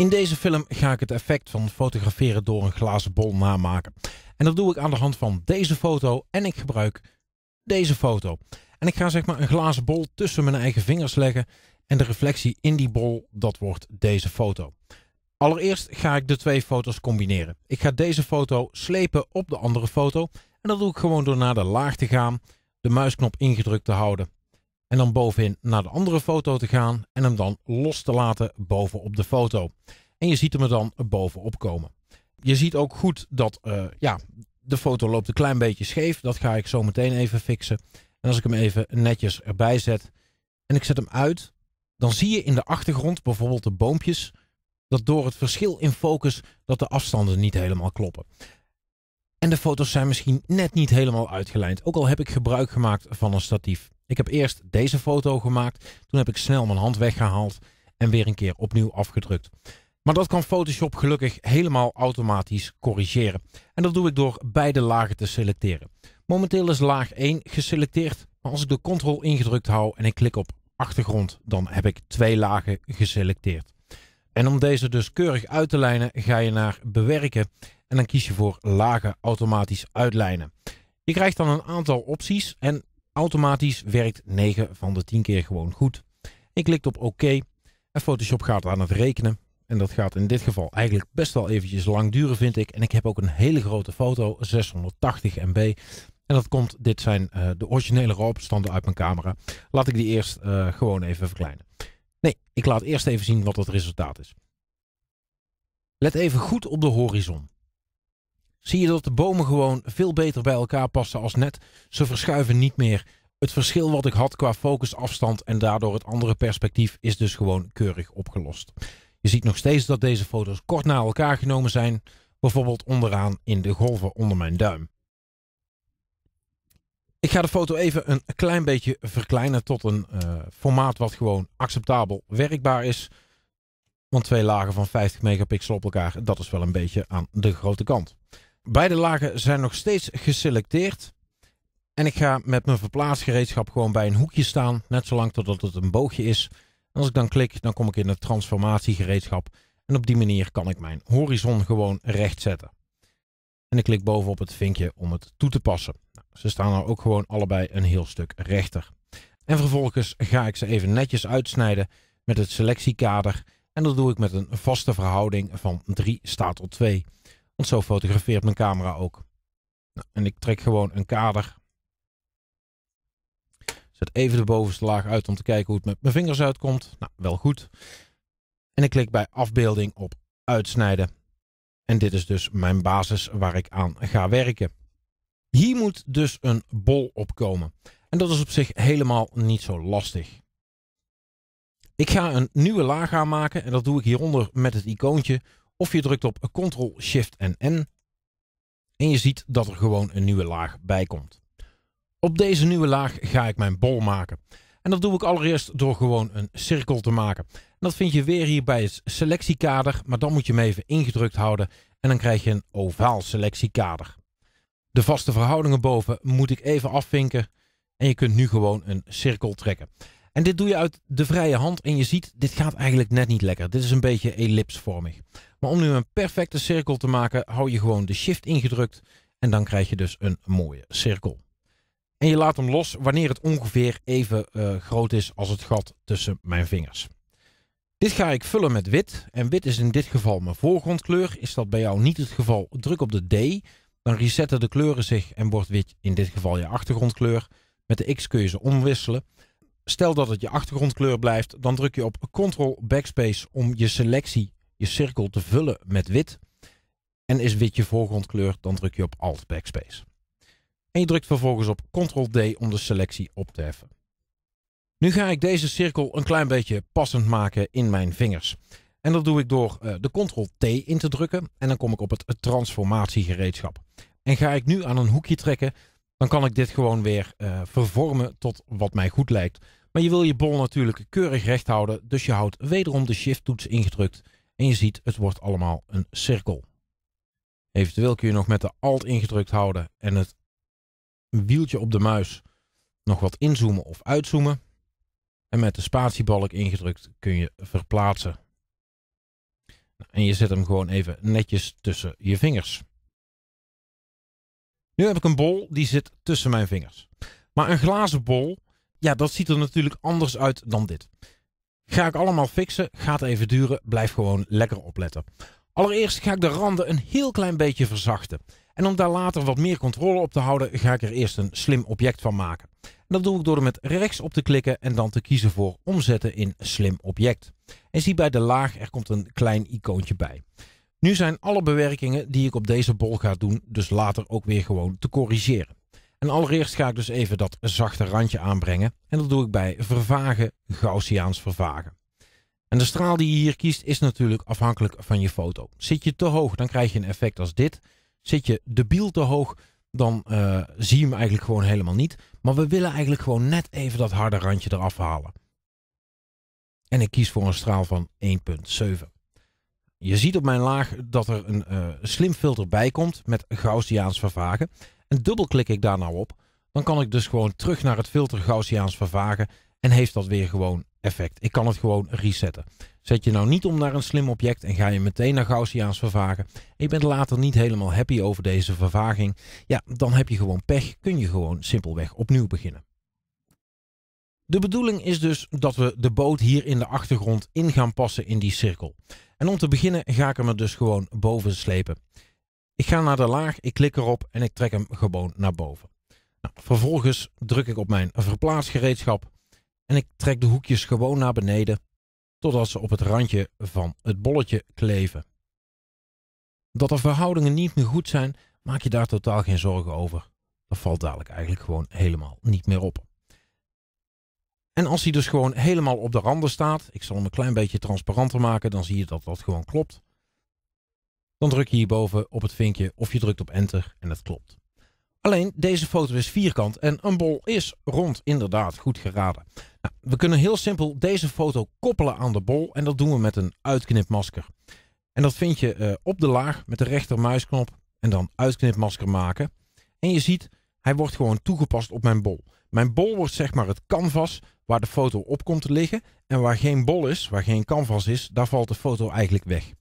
In deze film ga ik het effect van fotograferen door een glazen bol namaken. En dat doe ik aan de hand van deze foto en ik gebruik deze foto. En ik ga zeg maar een glazen bol tussen mijn eigen vingers leggen en de reflectie in die bol, dat wordt deze foto. Allereerst ga ik de twee foto's combineren. Ik ga deze foto slepen op de andere foto en dat doe ik gewoon door naar de laag te gaan, de muisknop ingedrukt te houden en dan bovenin naar de andere foto te gaan en hem dan los te laten bovenop de foto. En je ziet hem er dan bovenop komen. Je ziet ook goed dat eh, ja, de foto loopt een klein beetje scheef. Dat ga ik zo meteen even fixen. En als ik hem even netjes erbij zet en ik zet hem uit, dan zie je in de achtergrond bijvoorbeeld de boompjes dat door het verschil in focus dat de afstanden niet helemaal kloppen. En de foto's zijn misschien net niet helemaal uitgelijnd, ook al heb ik gebruik gemaakt van een statief. Ik heb eerst deze foto gemaakt. Toen heb ik snel mijn hand weggehaald en weer een keer opnieuw afgedrukt. Maar dat kan Photoshop gelukkig helemaal automatisch corrigeren. En dat doe ik door beide lagen te selecteren. Momenteel is laag 1 geselecteerd, maar als ik de Ctrl ingedrukt hou en ik klik op achtergrond, dan heb ik twee lagen geselecteerd. En om deze dus keurig uit te lijnen, ga je naar bewerken en dan kies je voor lagen automatisch uitlijnen. Je krijgt dan een aantal opties en Automatisch werkt 9 van de 10 keer gewoon goed. Ik klikt op OK en Photoshop gaat aan het rekenen. En dat gaat in dit geval eigenlijk best wel eventjes lang duren, vind ik. En ik heb ook een hele grote foto, 680 MB. En dat komt, dit zijn eh, de originele raw uit mijn camera. Laat ik die eerst eh, gewoon even verkleinen. Nee, ik laat eerst even zien wat het resultaat is. Let even goed op de horizon zie je dat de bomen gewoon veel beter bij elkaar passen als net. Ze verschuiven niet meer. Het verschil wat ik had qua focusafstand en daardoor het andere perspectief is dus gewoon keurig opgelost. Je ziet nog steeds dat deze foto's kort na elkaar genomen zijn, bijvoorbeeld onderaan in de golven onder mijn duim. Ik ga de foto even een klein beetje verkleinen tot een eh, formaat wat gewoon acceptabel werkbaar is. Want twee lagen van 50 megapixel op elkaar, dat is wel een beetje aan de grote kant. Beide lagen zijn nog steeds geselecteerd. En ik ga met mijn verplaatsgereedschap gewoon bij een hoekje staan. Net zolang totdat het een boogje is. En als ik dan klik, dan kom ik in het transformatiegereedschap. En op die manier kan ik mijn horizon gewoon recht zetten. En ik klik bovenop het vinkje om het toe te passen. Nou, ze staan er ook gewoon allebei een heel stuk rechter. En vervolgens ga ik ze even netjes uitsnijden met het selectiekader. En dat doe ik met een vaste verhouding van 3 staat op 2. Want zo fotografeert mijn camera ook. Nou, en ik trek gewoon een kader. Zet even de bovenste laag uit om te kijken hoe het met mijn vingers uitkomt. Nou, wel goed. En ik klik bij afbeelding op uitsnijden. En dit is dus mijn basis waar ik aan ga werken. Hier moet dus een bol op komen. En dat is op zich helemaal niet zo lastig. Ik ga een nieuwe laag aanmaken en dat doe ik hieronder met het icoontje of je drukt op Ctrl, Shift en N. En je ziet dat er gewoon een nieuwe laag bij komt. Op deze nieuwe laag ga ik mijn bol maken. En dat doe ik allereerst door gewoon een cirkel te maken. En dat vind je weer hier bij het selectiekader, maar dan moet je hem even ingedrukt houden. En dan krijg je een ovaal selectiekader. De vaste verhoudingen boven moet ik even afvinken. En je kunt nu gewoon een cirkel trekken. En dit doe je uit de vrije hand en je ziet, dit gaat eigenlijk net niet lekker. Dit is een beetje ellipsvormig. Maar om nu een perfecte cirkel te maken, hou je gewoon de shift ingedrukt en dan krijg je dus een mooie cirkel. En je laat hem los wanneer het ongeveer even eh, groot is als het gat tussen mijn vingers. Dit ga ik vullen met wit. En wit is in dit geval mijn voorgrondkleur. Is dat bij jou niet het geval, druk op de D. Dan resetten de kleuren zich en wordt wit in dit geval je achtergrondkleur. Met de X kun je ze omwisselen. Stel dat het je achtergrondkleur blijft, dan druk je op Ctrl Backspace om je selectie, je cirkel te vullen met wit. En is wit je voorgrondkleur, dan druk je op Alt Backspace. En je drukt vervolgens op Ctrl D om de selectie op te heffen. Nu ga ik deze cirkel een klein beetje passend maken in mijn vingers. En dat doe ik door eh, de Ctrl T in te drukken en dan kom ik op het transformatiegereedschap. En ga ik nu aan een hoekje trekken dan kan ik dit gewoon weer eh, vervormen tot wat mij goed lijkt. Maar je wil je bol natuurlijk keurig recht houden, dus je houdt wederom de shift-toets ingedrukt en je ziet het wordt allemaal een cirkel. Eventueel kun je nog met de alt ingedrukt houden en het wieltje op de muis nog wat inzoomen of uitzoomen. En met de spatiebalk ingedrukt kun je verplaatsen. En je zet hem gewoon even netjes tussen je vingers. Nu heb ik een bol die zit tussen mijn vingers. Maar een glazen bol, ja, dat ziet er natuurlijk anders uit dan dit. Ga ik allemaal fixen, gaat even duren, blijf gewoon lekker opletten. Allereerst ga ik de randen een heel klein beetje verzachten. En om daar later wat meer controle op te houden, ga ik er eerst een slim object van maken. En dat doe ik door er met rechts op te klikken en dan te kiezen voor omzetten in slim object. En zie bij de laag, er komt een klein icoontje bij. Nu zijn alle bewerkingen die ik op deze bol ga doen, dus later ook weer gewoon te corrigeren. En allereerst ga ik dus even dat zachte randje aanbrengen. En dat doe ik bij vervagen, Gaussiaans vervagen. En de straal die je hier kiest is natuurlijk afhankelijk van je foto. Zit je te hoog, dan krijg je een effect als dit. Zit je debiel te hoog, dan eh, zie je hem eigenlijk gewoon helemaal niet. Maar we willen eigenlijk gewoon net even dat harde randje eraf halen. En ik kies voor een straal van 1.7. Je ziet op mijn laag dat er eh, een slim filter bij komt met Gaussiaans vervagen. En dubbelklik ik daar nou op, dan kan ik dus gewoon terug naar het filter Gaussiaans vervagen en heeft dat weer gewoon effect. Ik kan het gewoon resetten. Zet je nou niet om naar een slim object en ga je meteen naar Gaussiaans vervagen. Ik ben later niet helemaal happy over deze vervaging. Ja, dan heb je gewoon pech. Kun je gewoon simpelweg opnieuw beginnen. De bedoeling is dus dat we de boot hier in de achtergrond in gaan passen in die cirkel. En om te beginnen ga ik hem er dus gewoon boven slepen. Ik ga naar de laag, ik klik erop en ik trek hem gewoon naar boven. Nou, vervolgens druk ik op mijn verplaatsgereedschap en ik trek de hoekjes gewoon naar beneden totdat ze op het randje van het bolletje kleven. Dat de verhoudingen niet meer goed zijn, maak je daar totaal geen zorgen over. Dat valt dadelijk eigenlijk gewoon helemaal niet meer op. En als hij dus gewoon helemaal op de randen staat, ik zal hem een klein beetje transparanter maken, dan zie je dat dat gewoon klopt. Dan druk je hierboven op het vinkje of je drukt op enter en dat klopt. Alleen deze foto is vierkant en een bol is rond, inderdaad, goed geraden. Nou, we kunnen heel simpel deze foto koppelen aan de bol en dat doen we met een uitknipmasker. En dat vind je eh, op de laag met de rechtermuisknop en dan uitknipmasker maken. En je ziet hij wordt gewoon toegepast op mijn bol. Mijn bol wordt zeg maar het canvas waar de foto op komt te liggen. En waar geen bol is, waar geen canvas is, daar valt de foto eigenlijk weg.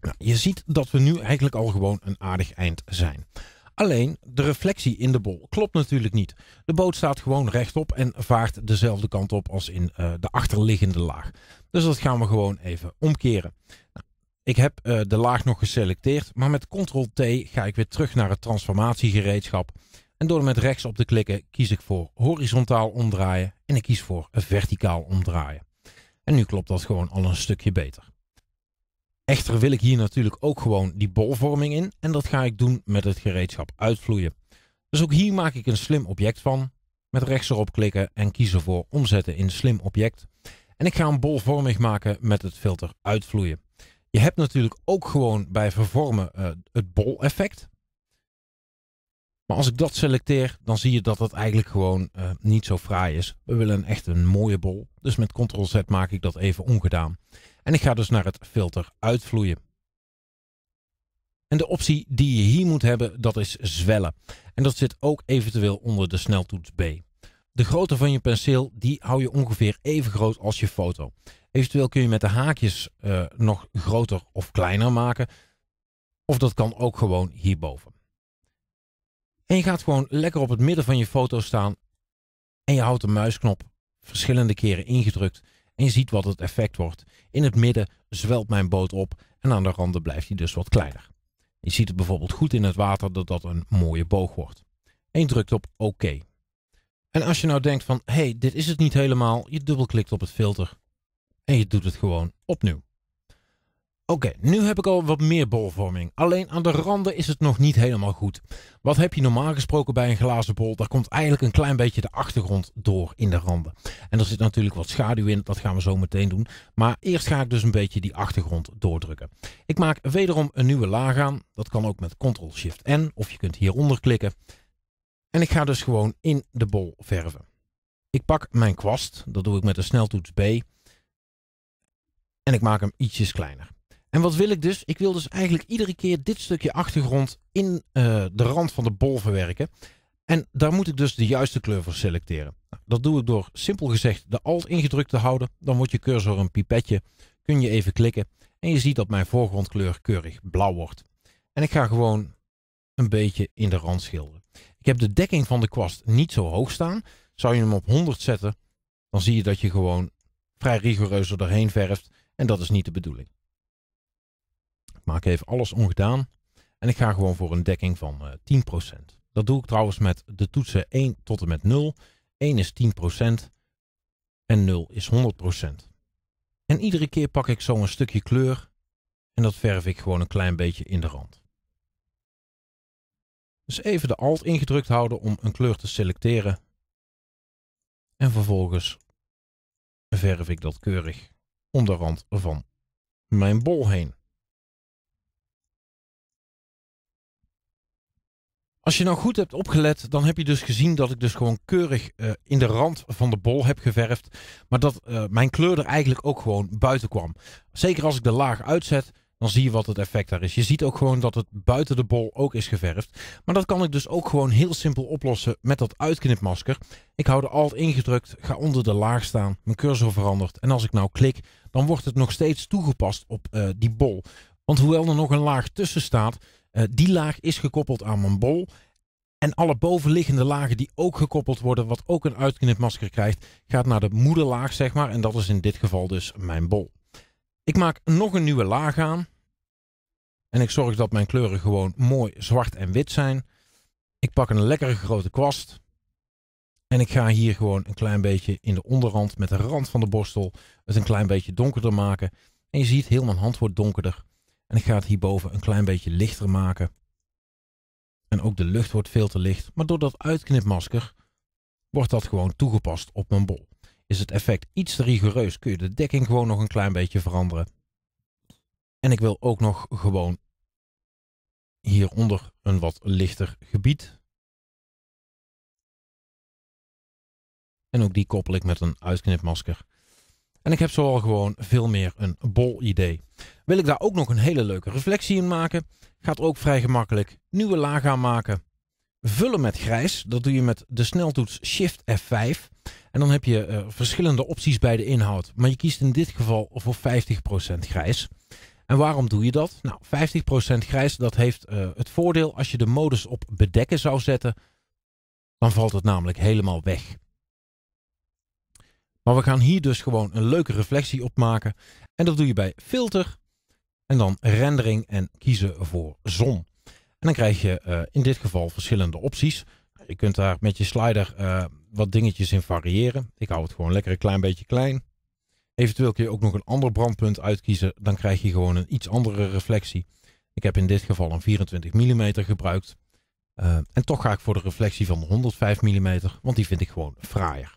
Nou, je ziet dat we nu eigenlijk al gewoon een aardig eind zijn. Alleen de reflectie in de bol klopt natuurlijk niet. De boot staat gewoon rechtop en vaart dezelfde kant op als in eh, de achterliggende laag. Dus dat gaan we gewoon even omkeren. Nou, ik heb eh, de laag nog geselecteerd, maar met Ctrl-T ga ik weer terug naar het transformatiegereedschap. En door met rechts op te klikken kies ik voor horizontaal omdraaien en ik kies voor verticaal omdraaien. En nu klopt dat gewoon al een stukje beter. Echter wil ik hier natuurlijk ook gewoon die bolvorming in en dat ga ik doen met het gereedschap uitvloeien. Dus ook hier maak ik een slim object van, met rechts erop klikken en kiezen voor omzetten in slim object. En ik ga hem bolvormig maken met het filter uitvloeien. Je hebt natuurlijk ook gewoon bij vervormen eh, het bol effect. Maar als ik dat selecteer, dan zie je dat dat eigenlijk gewoon eh, niet zo fraai is. We willen echt een mooie bol. Dus met Ctrl-Z maak ik dat even ongedaan. En ik ga dus naar het filter uitvloeien. En de optie die je hier moet hebben, dat is zwellen. En dat zit ook eventueel onder de sneltoets B. De grootte van je penseel, die hou je ongeveer even groot als je foto. Eventueel kun je met de haakjes eh, nog groter of kleiner maken. Of dat kan ook gewoon hierboven. En je gaat gewoon lekker op het midden van je foto staan. En je houdt de muisknop verschillende keren ingedrukt. En je ziet wat het effect wordt. In het midden zwelt mijn boot op. En aan de randen blijft hij dus wat kleiner. Je ziet het bijvoorbeeld goed in het water dat dat een mooie boog wordt. En je drukt op oké. OK. En als je nou denkt van, hé, hey, dit is het niet helemaal. Je dubbelklikt op het filter. En je doet het gewoon opnieuw. Oké, nu heb ik al wat meer bolvorming. Alleen aan de randen is het nog niet helemaal goed. Wat heb je normaal gesproken bij een glazen bol? Daar komt eigenlijk een klein beetje de achtergrond door in de randen. En er zit natuurlijk wat schaduw in, dat gaan we zo meteen doen. Maar eerst ga ik dus een beetje die achtergrond doordrukken. Ik maak wederom een nieuwe laag aan. Dat kan ook met Ctrl-Shift-N of je kunt hieronder klikken. En ik ga dus gewoon in de bol verven. Ik pak mijn kwast, dat doe ik met de sneltoets B. En ik maak hem ietsjes kleiner. En wat wil ik dus? Ik wil dus eigenlijk iedere keer dit stukje achtergrond in eh, de rand van de bol verwerken. En daar moet ik dus de juiste kleur voor selecteren. Nou, dat doe ik door simpel gezegd de alt ingedrukt te houden. Dan wordt je cursor een pipetje. Kun je even klikken. En je ziet dat mijn voorgrondkleur keurig blauw wordt. En ik ga gewoon een beetje in de rand schilderen. Ik heb de dekking van de kwast niet zo hoog staan. Zou je hem op 100 zetten, dan zie je dat je gewoon vrij rigoureus doorheen verft. En dat is niet de bedoeling maar ik geef alles ongedaan. En ik ga gewoon voor een dekking van 10%. Eh, dat doe ik trouwens met de toetsen 1 tot en met 0. 1 is 10% en 0 is 100%. En iedere keer pak ik zo een stukje kleur en dat verf ik gewoon een klein beetje in de rand. Dus even de Alt ingedrukt houden om een kleur te selecteren. En vervolgens verf ik dat keurig om de rand van mijn bol heen. Als je nou goed hebt opgelet, dan heb je dus gezien dat ik dus gewoon keurig eh, in de rand van de bol heb geverfd. Maar dat eh, mijn kleur er eigenlijk ook gewoon buiten kwam. Zeker als ik de laag uitzet, dan zie je wat het effect daar is. Je ziet ook gewoon dat het buiten de bol ook is geverfd. Maar dat kan ik dus ook gewoon heel simpel oplossen met dat uitknipmasker. Ik hou de alt ingedrukt, ga onder de laag staan, mijn cursor verandert. En als ik nou klik, dan wordt het nog steeds toegepast op eh, die bol. Want hoewel er nog een laag tussen staat, eh, die laag is gekoppeld aan mijn bol. En alle bovenliggende lagen die ook gekoppeld worden, wat ook een uitknipmasker krijgt, gaat naar de moederlaag, zeg maar. En dat is in dit geval dus mijn bol. Ik maak nog een nieuwe laag aan. En ik zorg dat mijn kleuren gewoon mooi zwart en wit zijn. Ik pak een lekkere grote kwast. En ik ga hier gewoon een klein beetje in de onderrand met de rand van de borstel het een klein beetje donkerder maken. En je ziet heel mijn hand wordt donkerder. En ik ga het hierboven een klein beetje lichter maken. En ook de lucht wordt veel te licht. Maar door dat uitknipmasker wordt dat gewoon toegepast op mijn bol. Is het effect iets te rigoureus, kun je de dekking gewoon nog een klein beetje veranderen. En ik wil ook nog gewoon hieronder een wat lichter gebied. En ook die koppel ik met een uitknipmasker. En ik heb zoal gewoon veel meer een bol idee wil ik daar ook nog een hele leuke reflectie in maken. Gaat ook vrij gemakkelijk. Nieuwe laag aanmaken. Vullen met grijs. Dat doe je met de sneltoets Shift F5. En dan heb je eh, verschillende opties bij de inhoud. Maar je kiest in dit geval voor 50% grijs. En waarom doe je dat? Nou, 50% grijs, dat heeft eh, het voordeel als je de modus op bedekken zou zetten, dan valt het namelijk helemaal weg. Maar we gaan hier dus gewoon een leuke reflectie op maken. En dat doe je bij filter, en dan rendering en kiezen voor zon. En dan krijg je eh, in dit geval verschillende opties. Je kunt daar met je slider eh, wat dingetjes in variëren. Ik hou het gewoon lekker een klein beetje klein. Eventueel kun je ook nog een ander brandpunt uitkiezen. Dan krijg je gewoon een iets andere reflectie. Ik heb in dit geval een 24 mm gebruikt. Eh, en toch ga ik voor de reflectie van 105 mm, want die vind ik gewoon fraaier.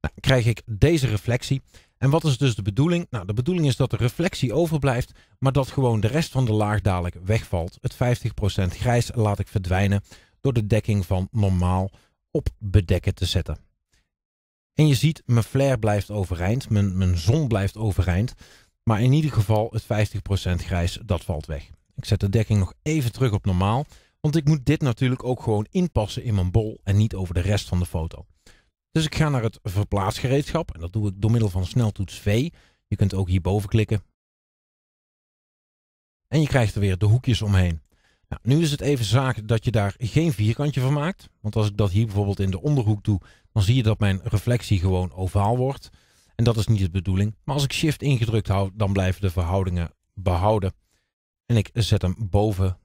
Nou, krijg ik deze reflectie en wat is dus de bedoeling? Nou, de bedoeling is dat de reflectie overblijft, maar dat gewoon de rest van de laag dadelijk wegvalt. Het 50% grijs laat ik verdwijnen door de dekking van normaal op bedekken te zetten. En je ziet, mijn flare blijft overeind, mijn, mijn zon blijft overeind. Maar in ieder geval het 50% grijs, dat valt weg. Ik zet de dekking nog even terug op normaal, want ik moet dit natuurlijk ook gewoon inpassen in mijn bol en niet over de rest van de foto. Dus ik ga naar het verplaatsgereedschap en dat doe ik door middel van sneltoets V. Je kunt ook hierboven klikken. En je krijgt er weer de hoekjes omheen. Nou, nu is het even zaak dat je daar geen vierkantje van maakt. Want als ik dat hier bijvoorbeeld in de onderhoek doe, dan zie je dat mijn reflectie gewoon ovaal wordt. En dat is niet de bedoeling. Maar als ik shift ingedrukt hou, dan blijven de verhoudingen behouden. En ik zet hem boven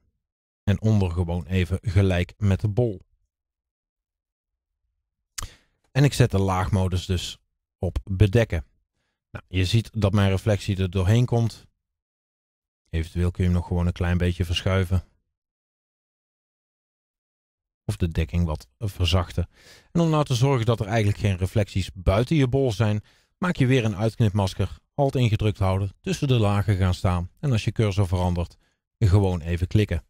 en onder gewoon even gelijk met de bol. En ik zet de laagmodus dus op bedekken. Nou, je ziet dat mijn reflectie er doorheen komt. Eventueel kun je hem nog gewoon een klein beetje verschuiven. Of de dekking wat verzachten. En om nou te zorgen dat er eigenlijk geen reflecties buiten je bol zijn, maak je weer een uitknipmasker. Alt ingedrukt houden, tussen de lagen gaan staan en als je cursor verandert, gewoon even klikken.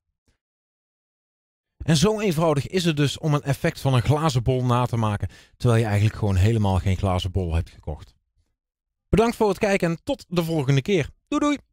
En zo eenvoudig is het dus om een effect van een glazen bol na te maken, terwijl je eigenlijk gewoon helemaal geen glazen bol hebt gekocht. Bedankt voor het kijken en tot de volgende keer. Doei doei!